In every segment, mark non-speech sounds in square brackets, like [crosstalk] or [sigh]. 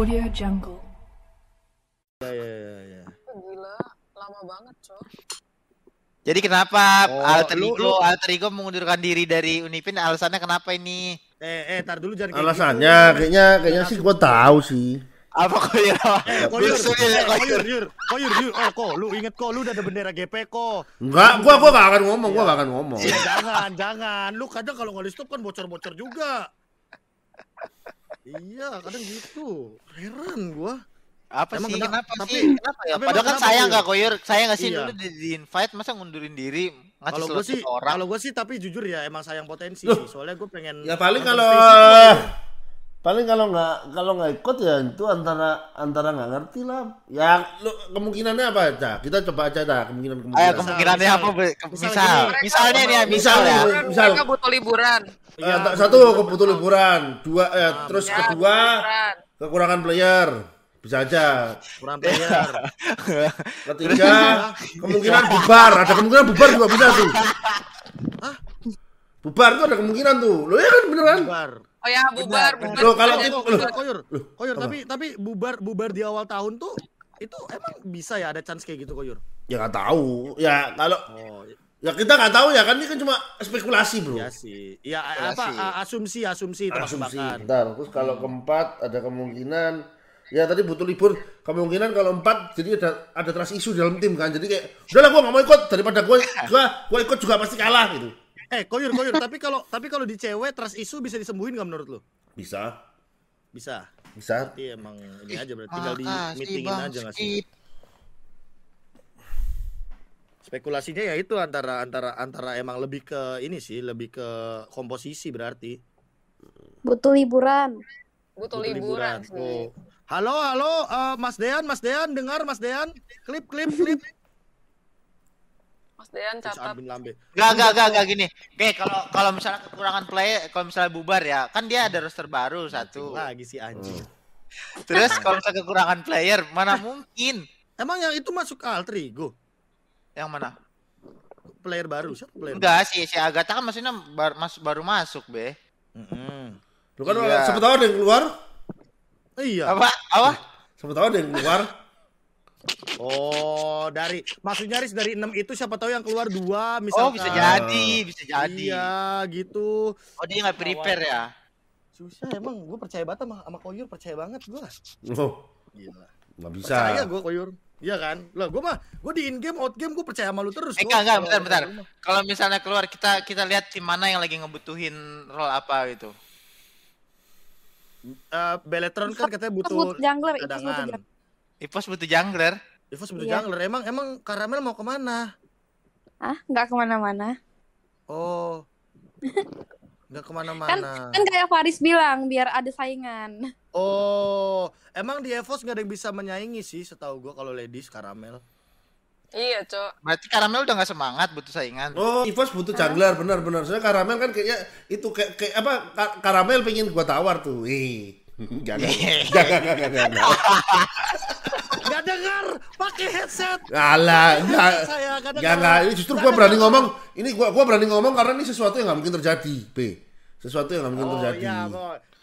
Audio Jungle. Ya ya ya ya. Gila, lama banget, Cok. Jadi kenapa oh, alter ego lu, alter ego mengundurkan diri dari Unipin alasannya kenapa ini? Eh eh tar dulu jangan Alasannya gitu. kayaknya kayaknya sih gua tahu sih. Apa kok ya? Eh, eh, ya eh, koyur, koyur, koyur, koyur, koyur, oh kok lu inget kok lu udah ada bendera GP kok. Enggak, gua gua gak akan ngomong, gua gak akan ngomong. Iya, jangan, jangan. Lu kadang kalau nggak di stop kan bocor-bocor juga iya kadang gitu heran gua apa Emang sih kenapa, kenapa tapi, kenapa ya padahal kan saya nggak koyor saya nggak sih iya. dulu di, invite masa ngundurin diri kalau gue sih kalau gue sih tapi jujur ya emang sayang potensi Loh. soalnya gue pengen ya paling kalau paling kalau nggak kalau nggak ikut ya itu antara antara nggak ngerti lah ya lo, kemungkinannya apa aja kita coba aja dah kemungkinan kemungkinan eh, Ayo, kemungkinannya misal, apa misal, misal, misal misalnya nih misal, ya, misal, misal, ya. misal mereka butuh liburan ya, uh, satu butuh liburan dua eh, nah, terus ya, kedua liburan. kekurangan player bisa aja kurang player [laughs] ketiga kemungkinan bubar ada kemungkinan bubar juga bisa tuh bubar tuh ada kemungkinan tuh lo ya kan beneran bubar Oh ya bubar, bubar. Loh, kalau iya, itu koyor, koyor tapi tapi bubar bubar di awal tahun tuh itu emang bisa ya ada chance kayak gitu koyor? Ya nggak tahu. Ya kalau oh, ya. ya kita nggak tahu ya kan ini kan cuma spekulasi bro. Iya sih. Ya si apa asumsi asumsi Asumsi. Bentar. Terus kalau hmm. keempat ada kemungkinan ya tadi butuh libur kemungkinan kalau empat jadi ada ada trust isu dalam tim kan jadi kayak udahlah gua nggak mau ikut daripada gua gua gue ikut juga pasti kalah gitu eh koyur koyur tapi kalau tapi kalau di cewek trust isu bisa disembuhin nggak menurut lo? bisa bisa bisa berarti iya, emang ini aja berarti tinggal di meetingin aja nggak sih spekulasinya ya itu antara antara antara emang lebih ke ini sih lebih ke komposisi berarti butuh liburan butuh, liburan, liburan. Oh. halo halo uh, Mas Dean Mas Dean dengar Mas Dean klip klip klip Mas Dean catat. Gak gak gak gak gini. Oke, kalau kalau misalnya kekurangan play, kalau misalnya bubar ya, kan dia ada roster baru satu. Lagi si anjing. Hmm. Terus kalau misalnya kekurangan player, mana mungkin? Emang yang itu masuk alter ego? Yang mana? Player baru, siapa player? Enggak sih, si Agatha kan maksudnya bar, mas, baru masuk, Be. Mm Lu kan iya. sempet tau ada yang keluar? Iya. Apa? Apa? Sempet tau ada yang keluar? [laughs] Oh, dari maksudnya Riz dari 6 itu siapa tahu yang keluar dua misalnya. Oh, bisa jadi, bisa iya, jadi. Iya, gitu. Oh, dia nggak prepare ya. Susah emang gue percaya banget sama sama Koyur, percaya banget gue. Oh. Gila. Gak bisa. Percaya gue Koyur. Iya kan? Lah gue mah gue di in game out game gue percaya sama lu terus. Eh enggak enggak bentar bentar. Kalau misalnya keluar kita kita lihat tim mana yang lagi ngebutuhin role apa gitu. Uh, Beletron kan katanya butuh jungler, cadangan. Itu butuh Ipos butuh jungler. Ipos butuh iya. jungler. Emang emang Karamel mau kemana? Ah, nggak kemana-mana. Oh, [laughs] nggak kemana-mana. Kan, kan kayak Faris bilang biar ada saingan. Oh, emang di Evos nggak ada yang bisa menyaingi sih, setahu gua kalau ladies Karamel. Iya, Cok. Berarti Karamel udah nggak semangat butuh saingan. Oh, Evos butuh jungler, benar-benar. Soalnya Karamel kan kayak itu kayak, kayak apa Karamel pengen gua tawar tuh. Ih. [laughs] Gak ada. Iya. dengar pakai headset. Alah, gak. gak gak. Ini justru gue berani ngomong. Ini gue gua berani ngomong karena ini sesuatu yang gak mungkin terjadi, B. Sesuatu yang gak mungkin oh, terjadi. Iya,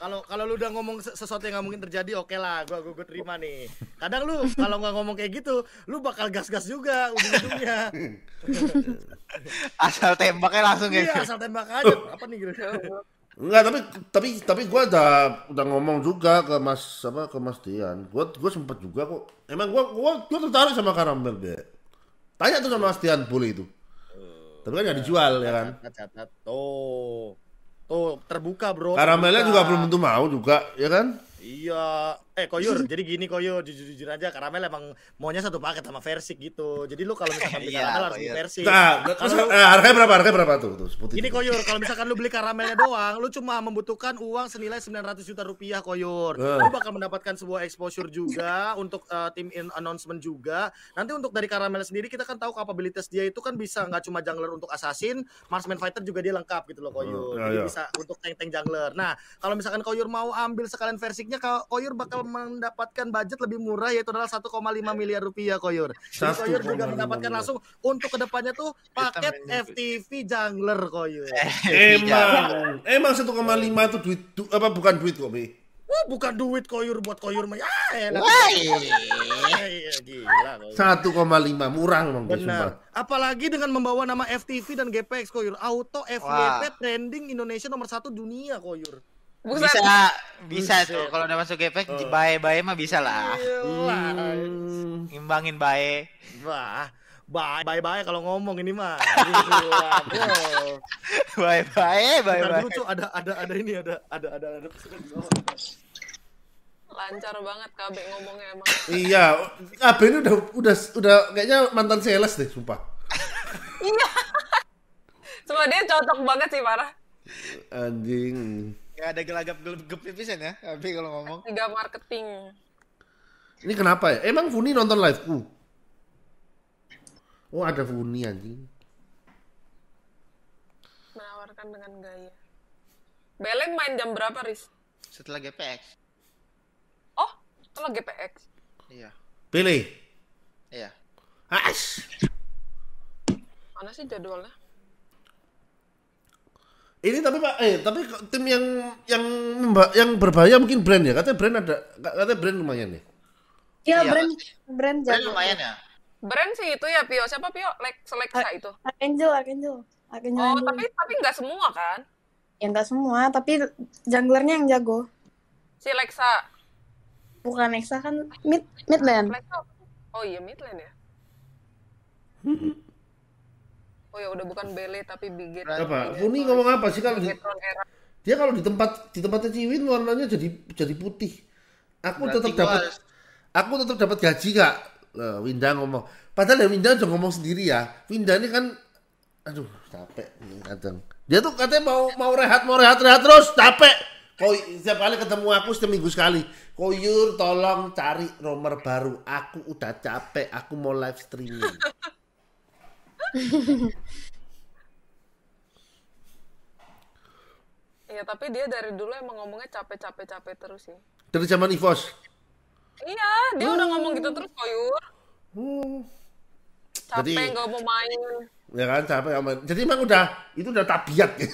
kalau kalau lu udah ngomong sesuatu yang gak mungkin terjadi, oke okay lah, gua, gua, gua terima nih. Kadang lu kalau nggak ngomong kayak gitu, lu bakal gas-gas juga ujung-ujungnya. [laughs] [laughs] asal tembaknya langsung ya. Iya, asal tembak aja. Apa nih gitu. Enggak, tapi tapi tapi gue udah udah ngomong juga ke Mas apa ke Mas Dian. Gue gue sempet juga kok. Emang gue gue gue tertarik sama karamel deh. Tanya tuh sama Mas Dian boleh itu. Uh, tapi kan nggak iya. dijual ya kan. Catat tuh tuh terbuka bro. Karamelnya terbuka. juga belum tentu mau juga ya kan? Iya eh koyur [laughs] jadi gini koyur jujur jujur aja karamel emang maunya satu paket sama versi gitu jadi lu kalau misalkan [laughs] beli iya, karamel harus beli versi eh, harganya berapa harganya berapa tuh, tuh ini koyur kalau misalkan lu beli karamelnya doang lu cuma membutuhkan uang senilai 900 juta rupiah koyur lo eh. lu bakal mendapatkan sebuah exposure juga untuk eh, tim in announcement juga nanti untuk dari karamel sendiri kita kan tahu kapabilitas dia itu kan bisa nggak cuma jungler untuk assassin marksman fighter juga dia lengkap gitu loh koyur ya, jadi ya. bisa untuk tank tank jungler nah kalau misalkan koyur mau ambil sekalian versiknya koyur bakal mendapatkan budget lebih murah yaitu adalah 1,5 miliar rupiah Koyur. Jadi Koyur juga mendapatkan langsung untuk kedepannya tuh paket FTV Jungler Koyur. Eh, emang, emang 1,5 itu duit du, apa bukan duit kok Wah, bukan duit koyur buat koyur mah. Ah, ya, enak. Wah, eh, iya, gila. 1,5 murah memang Benar. Apalagi dengan membawa nama FTV dan GPX koyur. Auto FYP trending Indonesia nomor satu dunia koyur. Bukan. Bisa, bisa tuh kalau udah masuk efek uh. bae-bae mah bisa lah. Hmm. Imbangin bae. Wah. Bye bye bye kalau ngomong ini mah. bye bye bye bye. lucu ada ada ada ini ada ada ada ada lancar banget KB ngomongnya emang. Iya, KB ini udah udah udah kayaknya mantan sales deh, sumpah. iya. Cuma dia cocok banget sih parah. Anjing. Ya ada gelagap gelagap pipisan ya, tapi kalau ngomong. Tiga marketing. Ini kenapa ya? Emang Funi nonton live ku? Uh. Oh ada Funi anjing. Menawarkan dengan gaya. Belen main jam berapa, Riz? Setelah GPX. Oh, setelah GPX. Iya. Pilih. Iya. As. Mana sih jadwalnya? Ini tapi Pak eh tapi tim yang yang yang berbahaya mungkin brand ya. Katanya brand ada katanya brand lumayan nih. Ya? Iya, iya, brand brand jago. Brand lumayan ya. Brand sih itu ya Pio. Siapa Pio? like like Lexa itu. angel angel Angel. Oh, tapi tapi nggak semua kan? Ya nggak semua, tapi junglernya yang jago. Si Lexa. Bukan Lexa kan mid midland. Lexa. Oh iya midland ya. Hmm, hmm. Oh ya udah bukan Bele tapi Biget. Apa? Funi ngomong apa sih kalau di, dia kalau di tempat di tempatnya Ciwin warnanya jadi jadi putih. Aku Berarti tetap dapat aku tetap dapat gaji kak. Nah, Winda ngomong. Padahal ya Winda udah ngomong sendiri ya. Winda ini kan aduh capek kadang. Dia tuh katanya mau mau rehat mau rehat rehat terus capek. Kau setiap kali ketemu aku setiap minggu sekali. Koyur tolong cari romer baru. Aku udah capek. Aku mau live streaming. [laughs] [laughs] Iya tapi dia dari dulu emang ngomongnya capek-capek-capek terus sih. Dari zaman Ivos. Iya, dia hmm. udah ngomong gitu terus koyur. Hmm. Capek Jadi, gak mau main. Ya kan capek nggak main. Jadi emang udah itu udah tabiat gitu.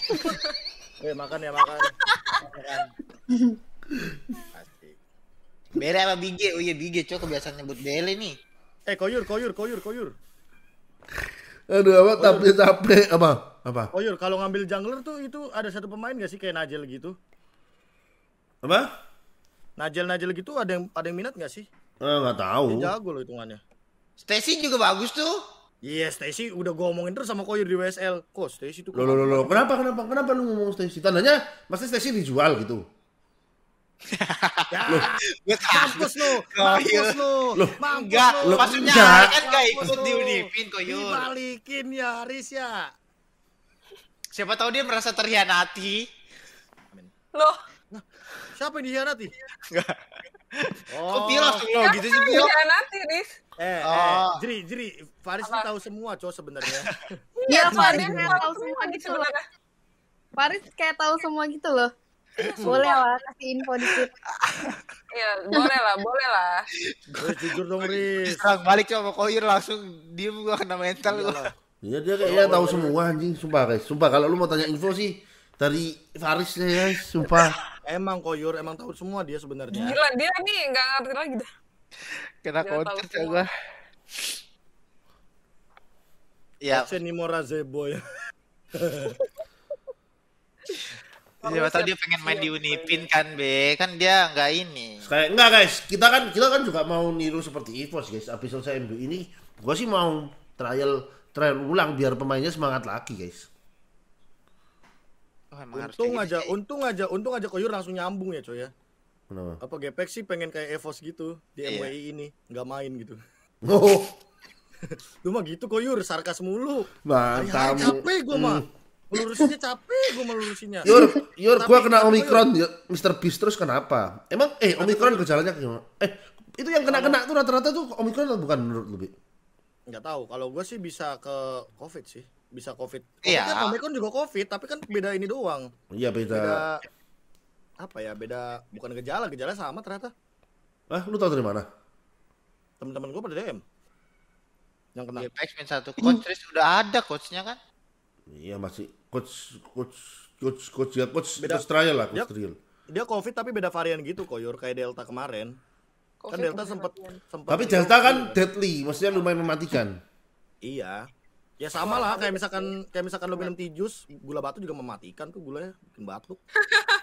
[laughs] eh makan ya makan. Bele apa bige? Oh iya bige, cok kebiasaan nyebut bele nih. Eh koyur koyur koyur koyur. Aduh apa oh, iya. tapi capek apa? Apa? Oh yur, iya, kalau ngambil jungler tuh itu ada satu pemain gak sih kayak Najel gitu? Apa? Najel Najel gitu ada yang ada yang minat gak sih? Eh nggak tahu. Dia jago loh hitungannya. Stacy juga bagus tuh. Iya, yeah, Stacy udah gue omongin terus sama Koyur di WSL. Kok Stacy tuh lo lo lo kenapa kenapa kenapa lu ngomong Stacy? Tandanya maksudnya Stacy dijual gitu gue mampus lu mampus lu, lu. enggak, lu. maksudnya kan gak ikut di Unipin koyul. Dibalikin ya Haris ya. Siapa tahu dia merasa terhianati. Loh. lo siapa yang dihianati? Enggak. Oh. Kok Pio langsung lo gitu sih yang Dihianati, Riz. Eh, oh. eh, jeri, Faris tuh tahu semua cowok sebenarnya. Iya, iya Faris tahu semua gitu loh. Faris kayak tahu semua gitu loh. [laughs] boleh lah kasih info dikit [laughs] ya boleh lah boleh lah gue jujur dong Riz serang balik coba Koir langsung diem gue kena mental gue Iya dia kayaknya tahu semua anjing sumpah guys sumpah kalau lu mau tanya info sih dari Faris ya sumpah emang Koyur emang tahu semua dia sebenarnya gila dia nih nggak ngerti lagi dah kena konten ya gua ya Senimora Zebo ya [laughs] Iya, tahu dia pengen main di Unipin kan, Be. Kan dia nggak ini. Kayak enggak, guys. Kita kan kita kan juga mau niru seperti Evos, guys. Abis selesai MU ini, gua sih mau trial trial ulang biar pemainnya semangat lagi, guys. Oh, untung gitu aja, untung aja, untung aja Koyur langsung nyambung ya, coy ya. Apa Gepek sih pengen kayak Evos gitu di yeah. MWI ini, nggak main gitu. Oh. [laughs] Lu mah gitu Koyur, sarkas mulu. Mantap. Capek gua hmm. mah lurusinnya capek gue melurusinnya Yur, Yur, gue kena Omikron yur. Mr. Beast terus kenapa? Emang, eh Omikron gejalanya gimana? Eh, itu yang kena-kena tuh rata-rata tuh Omikron atau bukan menurut lu, Bi? Nggak tahu, kalau gue sih bisa ke COVID sih bisa covid. Iya. Kan Omikron juga covid, tapi kan beda ini doang. Iya beda. beda. Apa ya beda? Bukan gejala, gejala sama ternyata. Ah, lu tahu dari mana? Teman-teman gue pada DM. Yang kena. Ya, X min satu coach sudah udah ada coachnya kan? Iya masih coach coach coach coach ya coach beda, coach trial lah coach dia, trial. Dia covid tapi beda varian gitu kok kayak Delta kemarin. Kan COVID kan Delta sempat sempat Tapi Delta kan deadly, maksudnya lumayan mematikan. Iya. Ya sama lah iya, kayak misalkan kayak misalkan lo minum tijus, gula batu juga mematikan tuh gulanya bikin batuk. [laughs]